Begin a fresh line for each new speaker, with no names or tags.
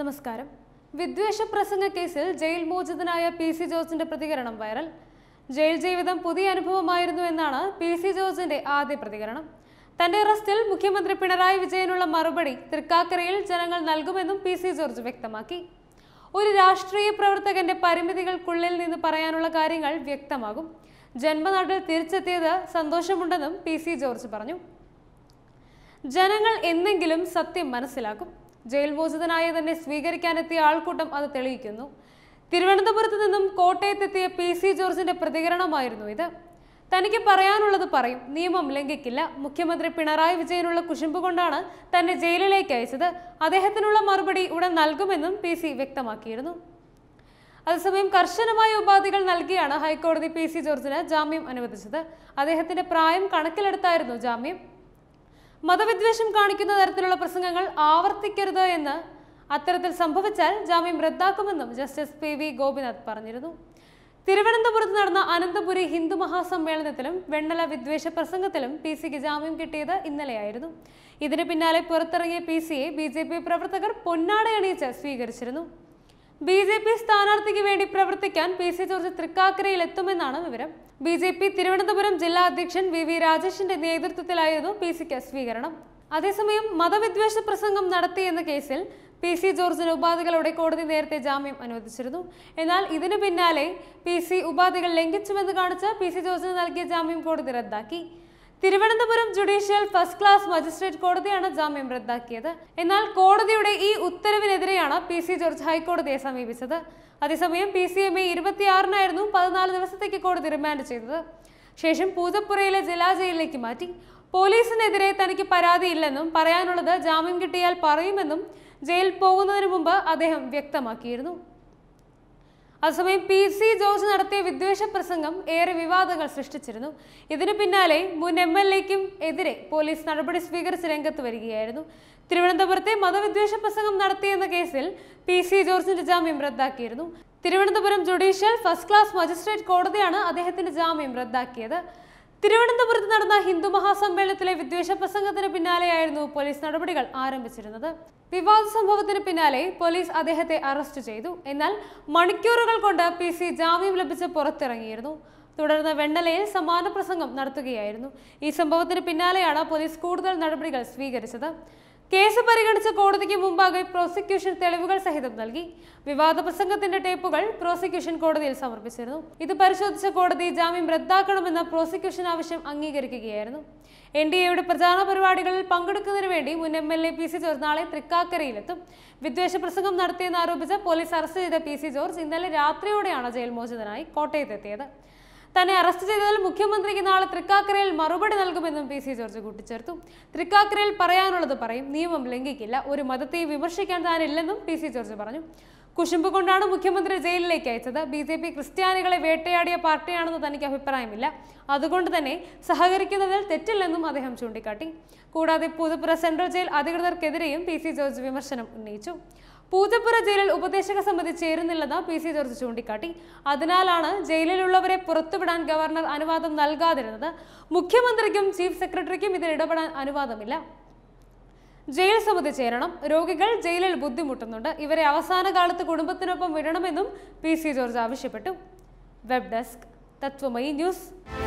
നമസ്കാരം വിദ്വേഷ പ്രസംഗ കേസിൽ ജയിൽ മോചിതനായ പി സി ജോർജിന്റെ പ്രതികരണം വൈറൽ ജയിൽ ജീവിതം പുതിയ അനുഭവമായിരുന്നു എന്നാണ് പി സി ജോർജിന്റെ ആദ്യ പ്രതികരണം തന്റെ അറസ്റ്റിൽ മുഖ്യമന്ത്രി പിണറായി വിജയനുള്ള മറുപടി തൃക്കാക്കരയിൽ ജനങ്ങൾ നൽകുമെന്നും പി സി ജോർജ് വ്യക്തമാക്കി ഒരു രാഷ്ട്രീയ പ്രവർത്തകന്റെ പരിമിതികൾക്കുള്ളിൽ നിന്ന് പറയാനുള്ള കാര്യങ്ങൾ വ്യക്തമാകും ജന്മനാട്ടിൽ തിരിച്ചെത്തിയത് സന്തോഷമുണ്ടെന്നും പി സി ജോർജ് പറഞ്ഞു ജനങ്ങൾ എന്നെങ്കിലും സത്യം മനസ്സിലാക്കും ജയിൽ തന്നെ സ്വീകരിക്കാനെത്തിയ ആൾക്കൂട്ടം അത് തെളിയിക്കുന്നു തിരുവനന്തപുരത്ത് നിന്നും കോട്ടയത്തെത്തിയ പി സി ജോർജിന്റെ പ്രതികരണമായിരുന്നു ഇത് തനിക്ക് പറയാനുള്ളത് പറയും നിയമം ലംഘിക്കില്ല മുഖ്യമന്ത്രി പിണറായി വിജയനുള്ള കുശുമ്പ് കൊണ്ടാണ് തന്നെ ജയിലിലേക്ക് അയച്ചത് അദ്ദേഹത്തിനുള്ള മറുപടി ഉടൻ നൽകുമെന്നും പി സി വ്യക്തമാക്കിയിരുന്നു അതേസമയം കർശനമായ ഉപാധികൾ നൽകിയാണ് ഹൈക്കോടതി പി സി ജോർജിന് ജാമ്യം അനുവദിച്ചത് അദ്ദേഹത്തിന്റെ പ്രായം കണക്കിലെടുത്തായിരുന്നു ജാമ്യം മതവിദ്വേഷം കാണിക്കുന്ന തരത്തിലുള്ള പ്രസംഗങ്ങൾ ആവർത്തിക്കരുത് എന്ന് അത്തരത്തിൽ സംഭവിച്ചാൽ ജാമ്യം റദ്ദാക്കുമെന്നും ജസ്റ്റിസ് പി വി ഗോപിനാഥ് പറഞ്ഞിരുന്നു തിരുവനന്തപുരത്ത് നടന്ന അനന്തപുരി ഹിന്ദു മഹാസമ്മേളനത്തിലും വെണ്ണല വിദ്വേഷ പ്രസംഗത്തിലും പി സിക്ക് ജാമ്യം കിട്ടിയത് ഇന്നലെയായിരുന്നു ഇതിന് പിന്നാലെ പുറത്തിറങ്ങിയ പി സിയെ ബി ജെ പി പ്രവർത്തകർ പൊന്നാടയണിയിച്ച് സ്വീകരിച്ചിരുന്നു ബി ജെ പി സ്ഥാനാർത്ഥിക്ക് വേണ്ടി പ്രവർത്തിക്കാൻ പി സി ജോർജ് തൃക്കാക്കരയിൽ എത്തുമെന്നാണ് വിവരം ബി ജെ പി തിരുവനന്തപുരം ജില്ലാ അധ്യക്ഷൻ വി വി രാജേഷിന്റെ നേതൃത്വത്തിലായിരുന്നു പി സിക്ക് സ്വീകരണം അതേസമയം മതവിദ്വേഷ പ്രസംഗം നടത്തിയെന്ന കേസിൽ പി സി ജോർജിന് ഉപാധികളോടെ കോടതി നേരത്തെ ജാമ്യം അനുവദിച്ചിരുന്നു എന്നാൽ ഇതിനു പിന്നാലെ പി സി ഉപാധികൾ ലംഘിച്ചുവെന്ന് കാണിച്ച് പി സി ജോർജിന് നൽകിയ ജാമ്യം കോടതി റദ്ദാക്കി Thiruvananthapuram judicial first class magistrate കോടതിയാണ് ജാമ്യം റദ്ദാക്കിയത് എന്നാൽ കോടതിയുടെ ഈ ഉത്തരവിനെ ഇന്നലെയാണ് പി സി ജോർജ് ഹൈക്കോടതിയെ സമീപിച്ചത് അതേസമയം പി സി എം എ ഇരുപത്തിയാറിനായിരുന്നു പതിനാല് ദിവസത്തേക്ക് കോടതി റിമാൻഡ് ചെയ്തത് ശേഷം പൂജപ്പുരയിലെ ജില്ലാ ജയിലിലേക്ക് മാറ്റി പോലീസിനെതിരെ തനിക്ക് പരാതിയില്ലെന്നും പറയാനുള്ളത് ജാമ്യം കിട്ടിയാൽ പറയുമെന്നും ജയിൽ പോകുന്നതിന് മുമ്പ് അദ്ദേഹം വ്യക്തമാക്കിയിരുന്നു അതേസമയം പി സി ജോർജ് നടത്തിയ വിദ്വേഷ പ്രസംഗം ഏറെ വിവാദങ്ങൾ സൃഷ്ടിച്ചിരുന്നു ഇതിനു പിന്നാലെ മുൻ എം എൽ എക്കും എതിരെ പോലീസ് നടപടി സ്വീകരിച്ച് രംഗത്ത് വരികയായിരുന്നു തിരുവനന്തപുരത്തെ മതവിദ്വേഷ പ്രസംഗം നടത്തിയെന്ന കേസിൽ പി സി ജോർജിന്റെ ജാമ്യം റദ്ദാക്കിയിരുന്നു Thiruvananthapuram judicial first class magistrate കോടതിയാണ് അദ്ദേഹത്തിന്റെ ജാമ്യം റദ്ദാക്കിയത് തിരുവനന്തപുരത്ത് നടന്ന ഹിന്ദു മഹാസമ്മേളനത്തിലെ വിദ്വേഷ പ്രസംഗത്തിന് പിന്നാലെയായിരുന്നു പോലീസ് നടപടികൾ ആരംഭിച്ചിരുന്നത് വിവാദ സംഭവത്തിന് പിന്നാലെ പോലീസ് അദ്ദേഹത്തെ അറസ്റ്റ് ചെയ്തു എന്നാൽ മണിക്കൂറുകൾ കൊണ്ട് പി സി ജാമ്യം ലഭിച്ച് പുറത്തിറങ്ങിയിരുന്നു തുടർന്ന് വെണ്ണലയിൽ സമാന പ്രസംഗം നടത്തുകയായിരുന്നു ഈ സംഭവത്തിന് പിന്നാലെയാണ് പോലീസ് കൂടുതൽ നടപടികൾ സ്വീകരിച്ചത് കേസ് പരിഗണിച്ച കോടതിക്ക് മുമ്പാകെ പ്രോസിക്യൂഷൻ തെളിവുകൾ സഹിതം നൽകി വിവാദ പ്രസംഗത്തിന്റെ ടേപ്പുകൾ പ്രോസിക്യൂഷൻ കോടതിയിൽ സമർപ്പിച്ചിരുന്നു ഇത് പരിശോധിച്ച കോടതി ജാമ്യം റദ്ദാക്കണമെന്ന പ്രോസിക്യൂഷൻ ആവശ്യം അംഗീകരിക്കുകയായിരുന്നു എൻ ഡി എയുടെ പ്രചാരണ പരിപാടികളിൽ പങ്കെടുക്കുന്നതിന് വേണ്ടി മുൻ M L A P C George നാളെ തൃക്കാക്കരയിലെത്തും വിദ്വേഷ പ്രസംഗം നടത്തിയെന്ന് ആരോപിച്ച് പോലീസ് അറസ്റ്റ് ചെയ്ത പി സി ജോർജ് ഇന്നലെ രാത്രിയോടെയാണ് ജയിൽ മോചിതനായി കോട്ടയത്തെത്തിയത് തന്നെ അറസ്റ്റ് ചെയ്തതിൽ മുഖ്യമന്ത്രിക്ക് നാളെ തൃക്കാക്കരയിൽ മറുപടി നൽകുമെന്നും പി സി ജോർജ് കൂട്ടിച്ചേർത്തു തൃക്കാക്കരയിൽ പറയാനുള്ളത് പറയും നിയമം ലംഘിക്കില്ല ഒരു മതത്തെ വിമർശിക്കാൻ താനില്ലെന്നും പി സി ജോർജ് പറഞ്ഞു കുശുമ്പ് കൊണ്ടാണ് മുഖ്യമന്ത്രി ജയിലിലേക്ക് അയച്ചത് ബി ജെ പി ക്രിസ്ത്യാനികളെ വേട്ടയാടിയ പാർട്ടിയാണെന്ന് തനിക്ക് അഭിപ്രായമില്ല അതുകൊണ്ട് തന്നെ സഹകരിക്കുന്നതിൽ തെറ്റില്ലെന്നും അദ്ദേഹം ചൂണ്ടിക്കാട്ടി കൂടാതെ പുതുപ്പുറ സെൻട്രൽ ജയിൽ അധികൃതർക്കെതിരെയും പി സി ജോർജ് വിമർശനം ഉന്നയിച്ചു പൂജപ്പുര ജയിലിൽ ഉപദേശക സമിതി ചേരുന്നില്ലെന്ന് പി സി ജോർജ് ചൂണ്ടിക്കാട്ടി അതിനാലാണ് ജയിലിലുള്ളവരെ പുറത്തുവിടാൻ ഗവർണർ അനുവാദം നൽകാതിരുന്നത് മുഖ്യമന്ത്രിക്കും ചീഫ് സെക്രട്ടറിക്കും ഇതിൽ ഇടപെടാൻ അനുവാദമില്ല ജയിൽ സമിതി ചേരണം രോഗികൾ ജയിലിൽ ബുദ്ധിമുട്ടുന്നുണ്ട് ഇവരെ അവസാന കാലത്ത് കുടുംബത്തിനൊപ്പം വിടണമെന്നും പി സി ജോർജ് ആവശ്യപ്പെട്ടു വെബ് ഡെസ്ക് തത്വമയി ന്യൂസ്